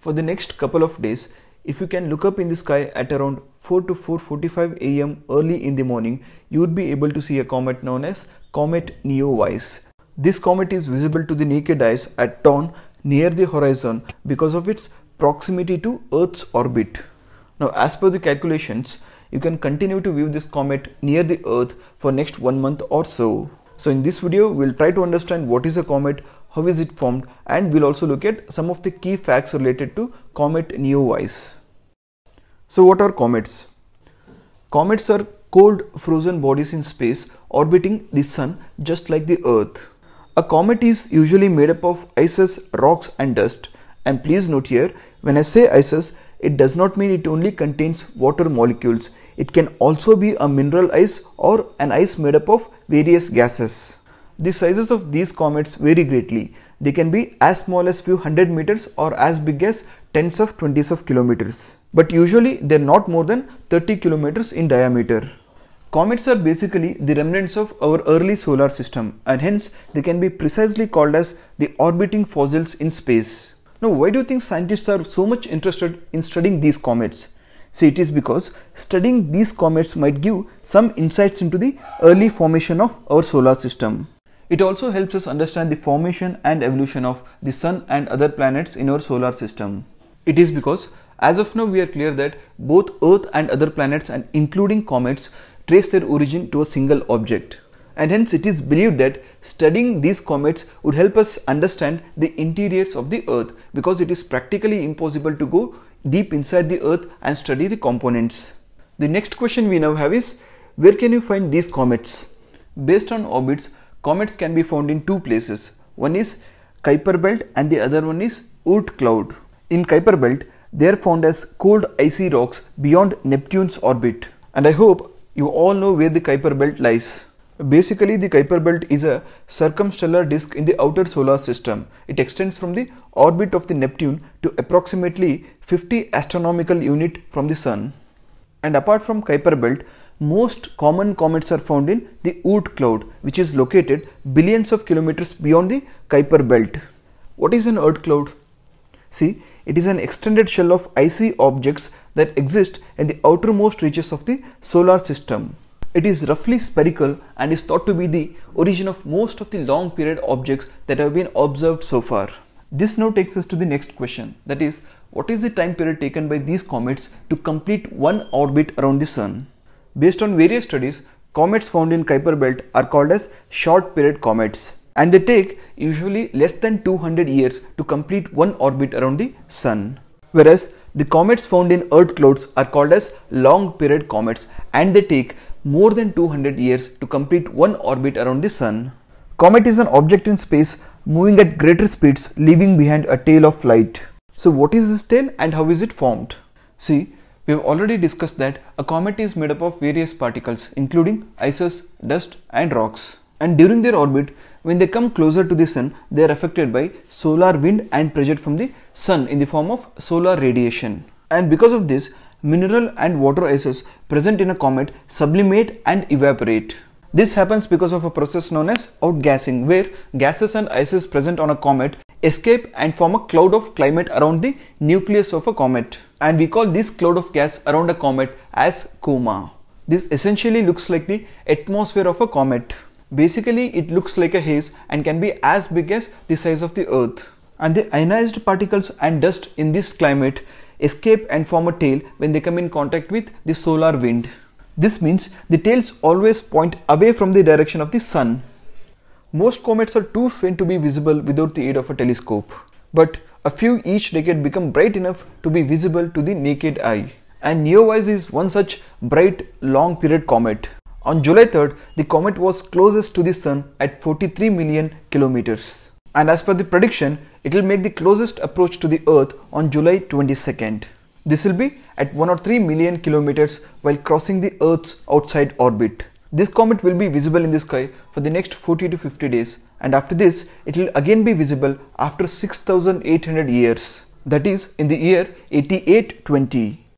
For the next couple of days, if you can look up in the sky at around 4 to 4.45 am early in the morning, you would be able to see a comet known as Comet Neowise. This comet is visible to the naked eyes at dawn near the horizon because of its proximity to Earth's orbit. Now as per the calculations, you can continue to view this comet near the Earth for next one month or so. So in this video, we'll try to understand what is a comet, how is it formed and we'll also look at some of the key facts related to comet Neowise. So what are comets? Comets are cold frozen bodies in space orbiting the sun just like the earth. A comet is usually made up of ices, rocks and dust and please note here when I say ices it does not mean it only contains water molecules. It can also be a mineral ice or an ice made up of various gases. The sizes of these comets vary greatly. They can be as small as few hundred meters or as big as tens of twenties of kilometers. But usually they're not more than 30 kilometers in diameter. Comets are basically the remnants of our early solar system and hence they can be precisely called as the orbiting fossils in space. Now why do you think scientists are so much interested in studying these comets? See it is because studying these comets might give some insights into the early formation of our solar system. It also helps us understand the formation and evolution of the Sun and other planets in our solar system. It is because as of now we are clear that both Earth and other planets and including comets trace their origin to a single object. And hence it is believed that studying these comets would help us understand the interiors of the Earth because it is practically impossible to go deep inside the Earth and study the components. The next question we now have is where can you find these comets? Based on orbits, comets can be found in two places. One is Kuiper belt and the other one is Oort cloud. In Kuiper belt, they are found as cold icy rocks beyond Neptune's orbit. And I hope you all know where the Kuiper belt lies. Basically, the Kuiper belt is a circumstellar disk in the outer solar system. It extends from the orbit of the Neptune to approximately 50 astronomical unit from the sun. And apart from Kuiper belt, most common comets are found in the Oort cloud, which is located billions of kilometers beyond the Kuiper belt. What is an Oort cloud? See, it is an extended shell of icy objects that exist in the outermost reaches of the solar system. It is roughly spherical and is thought to be the origin of most of the long period objects that have been observed so far. This now takes us to the next question that is, what is the time period taken by these comets to complete one orbit around the Sun? Based on various studies, comets found in Kuiper belt are called as short period comets and they take usually less than 200 years to complete one orbit around the sun. Whereas the comets found in earth clouds are called as long period comets and they take more than 200 years to complete one orbit around the sun. Comet is an object in space moving at greater speeds leaving behind a tail of light. So what is this tail and how is it formed? See, we have already discussed that a comet is made up of various particles including ices, dust and rocks. And during their orbit, when they come closer to the sun, they are affected by solar wind and pressure from the sun in the form of solar radiation. And because of this, mineral and water ices present in a comet sublimate and evaporate. This happens because of a process known as outgassing where gases and ices present on a comet escape and form a cloud of climate around the nucleus of a comet. And we call this cloud of gas around a comet as coma. This essentially looks like the atmosphere of a comet. Basically, it looks like a haze and can be as big as the size of the Earth. And the ionized particles and dust in this climate escape and form a tail when they come in contact with the solar wind. This means the tails always point away from the direction of the sun. Most comets are too faint to be visible without the aid of a telescope, but a few each decade become bright enough to be visible to the naked eye. And Neowise is one such bright long period comet. On July 3rd, the comet was closest to the sun at 43 million kilometers. And as per the prediction, it will make the closest approach to the earth on July 22nd. This will be at 1 or 3 million kilometers while crossing the earth's outside orbit. This comet will be visible in the sky for the next 40 to 50 days and after this it will again be visible after 6800 years that is in the year 8820.